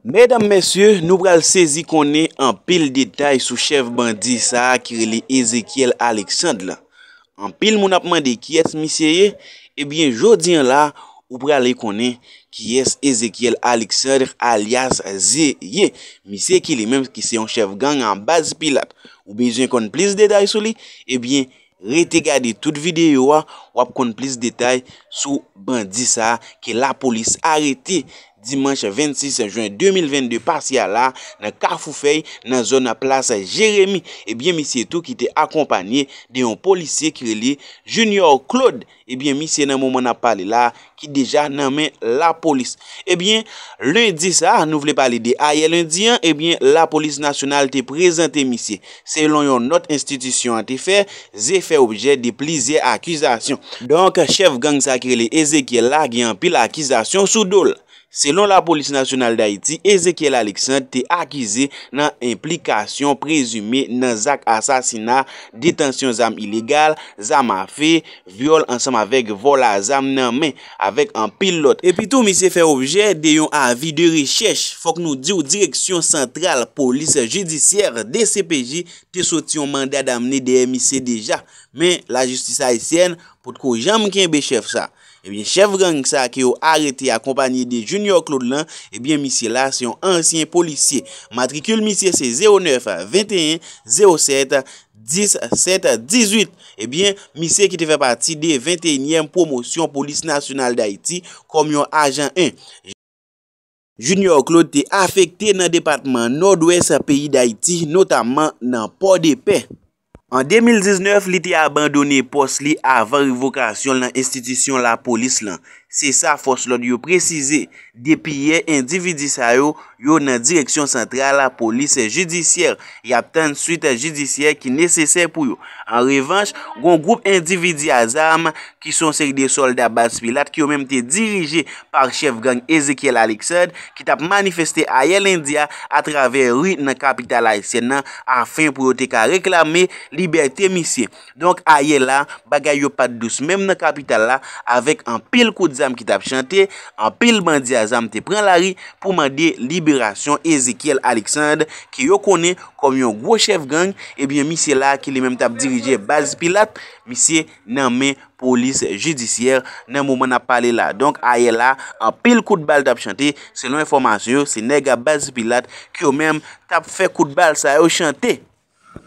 Medanm mesye, nou pral sezi konen an pil detay sou chev bandi sa akire li Ezekiel Aleksandre la. An pil moun apman de ki es misye ye, ebyen eh jodi an la ou pral le konen ki es Ezekiel Aleksandre alias ze ye. Misye ki li menm ki se yon chev gang an baz pil ap. Ou bi jen kon plis detay sou li, ebyen eh rete gade tout videyo a wap kon plis detay sou bandi sa akire la polis arete. Dimanche 26 juan 2022, pas ya la, nan Kafoufei, nan zona plasa Jeremie. Ebyen, misye tou ki te akompanye de yon polisye kireli Junior Claude. Ebyen, misye nan mouman ap pale la ki deja nanmen la polis. Ebyen, lundi sa, nou vle pale de aye lundi an, ebyen, la polis nasyonal te prezante misye. Se yon yon not institisyon an te fe, ze fe obje de plize akizasyon. Donk, chef gang sakireli Eze ki la gyan pi lakizasyon sou dole. Selon la polisi nasyonal da iti, Ezekiel Aleksand te akize nan implikasyon prezume nan zak asasina, detansyon zam ilegal, zam afe, viol ansam avek vola zam nan men, avek an pilot. E pito mi se fe obje deyon avi de rechech, fok nou diyo direksyon sentral polis jidisyer de CPJ te soti yon mandat amene DMIC deja, men la justisa isyen potko jam ken bechef sa. Chevreng sa ki yo arete akompanye de Junior Claude lan, misye la se yon ansyen polisye. Matrikul misye se 09-21-07-10-7-18. Misye ki te fe pati de 21e promosyon polis nasyonal da iti kom yon ajan 1. Junior Claude te afekte nan departman nord-wes peyi da iti, notaman nan port de pey. An 2019, li ti abandone pos li avan revokasyon nan institisyon la polis lan. Se sa fos lot yo prezise Depi ye, individi sa yo Yo nan direksyon sentral la polis Judisyer, yap ten suite Judisyer ki neseser pou yo An revanche, yon group individi Azam, ki son seri de solda Bas pilat, ki yo menm te dirije Par chef gang Ezekiel Aleksand Ki tap manifeste a ye lindia A traver ri nan kapital a Senan, an fin pou yo te ka reklami Liberté misye Donk a ye la, bagay yo pat dous Mem nan kapital la, avek an pil koudi Am ki tap chante, an pil bandi azam te pren la ri pou mandi Liberation Ezekiel Alexandre ki yo kone kom yon gwo chef gang, ebyen misye la ki li men tap dirije baz pilat, misye nan men polis judisyer nan mou men ap pale la. Donk aye la, an pil kout bal tap chante, selon informasyon, se nega baz pilat ki yo men tap fe kout bal sa yo chante.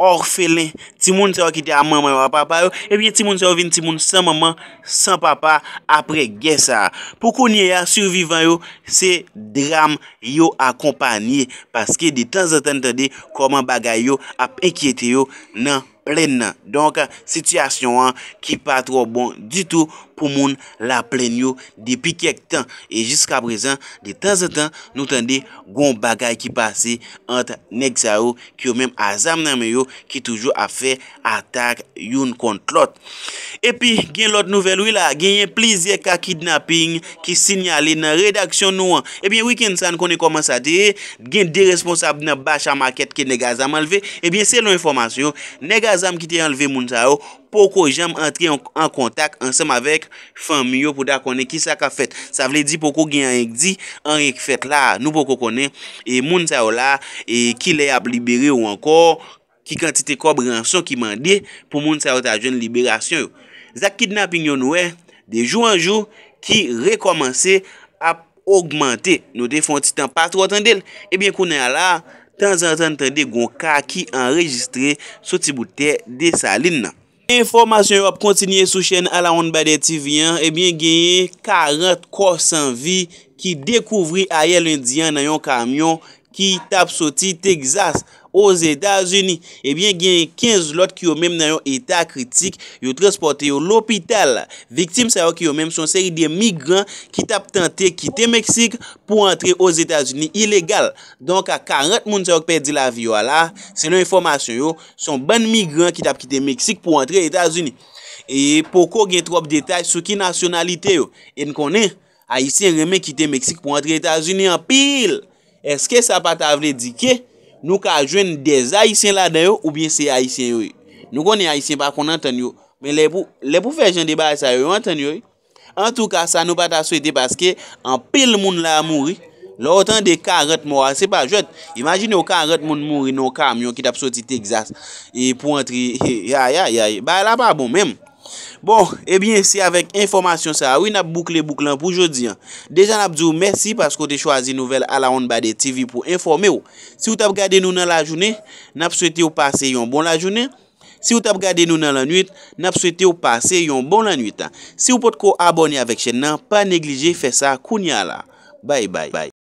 Orfele, ti moun se wakite a maman yo a papa yo, e pye ti moun se wavine ti moun san maman, san papa, apre gesa. Pou konye ya, survivan yo, se dram yo akompanye, paske di tan zaten tade koman bagay yo ap enkyete yo nan orfele. plen nan. Donk, sityasyon an ki pa tro bon ditou pou moun la plen yo depi kek tan. E jiska prezan de tan se tan nou tan de goun bagay ki pase ant neg sa ou ki yo menm a zam nan me yo ki toujou a fe atak yon kont lot. E pi gen lot nouvel wila. Gen yon plizye ka kidnapping ki sinyale nan redaksyon nou an. E eh pi wikend san koni koman sa de. Gen de responsab nan basha market ki neg a zam alve e eh pi selon informasyon. Nega A zanm ki te anleve moun sa yo pou ko jam antre an kontak ansem avek fami yo pou da konen ki sa ka fet. Sa vle di pou ko gen anrek di anrek fet la. Nou pou ko konen e moun sa yo la e ki le ap libere ou ankor ki kantite kobran son ki mande pou moun sa yo ta jen liberasyon yo. Zak kidnap inyon we de jou an jou ki re komanse ap augmente nou defon titan patro tan del. Ebyen kounen ala... tan zan zan te de Gonca ki enregistre soti boute de Salina. Informasyon yo ap kontinye sou chen ala on badetivyan, ebyen eh genye 40 korsan vi ki dekouvri aye lundian na yon kamyon ki tap soti Texas. os Etats-Unis. Ebyen eh gen 15 lot ki yo menm nan yo etat kritik yo transporte yo l'opital. Victim sa yo ki yo menm son seri de migrant ki tap tante kite Meksik pou entre os Etats-Unis ilegal. Donk a 40 moun sa yo kperdi la viyo la. Se nou informasyon yo, son ban migrant ki tap kite Meksik pou entre Etats-Unis. E poko gen trop detay sou ki nasyonalite yo? En konen, a yisi en remen kite Meksik pou entre Etats-Unis an pil. Eske sa pa ta vle dike? Nou ka jwen des aisyen la den yo ou bien se aisyen yo. Nou konen aisyen pa kon enten yo. Men le pou fè jen deba aisyen yo, enten yo. En tout ka, sa nou pata sou ete paske an pil moun la mouri. Lò otan de karot mou. Se pa jwen, imagine yo karot moun mouri nou kamyon ki tap sou ti Texas. E pwantri, ya ya ya, ba la pa bon menm. Bon, ebyen eh si avèk informasyon sa, wè nap boukle boukle an pou jodi an. Dejan ap zou, mersi pasko te chwazi nouvel ala on bade TV pou informe ou. Si ou tap gade nou nan la jounè, nap souwete ou pase yon bon la jounè. Si ou tap gade nou nan la nwit, nap souwete ou pase yon bon la nwit an. Si ou pot ko abone avèk chen nan, pa neglije fè sa kounya la. Bay bay.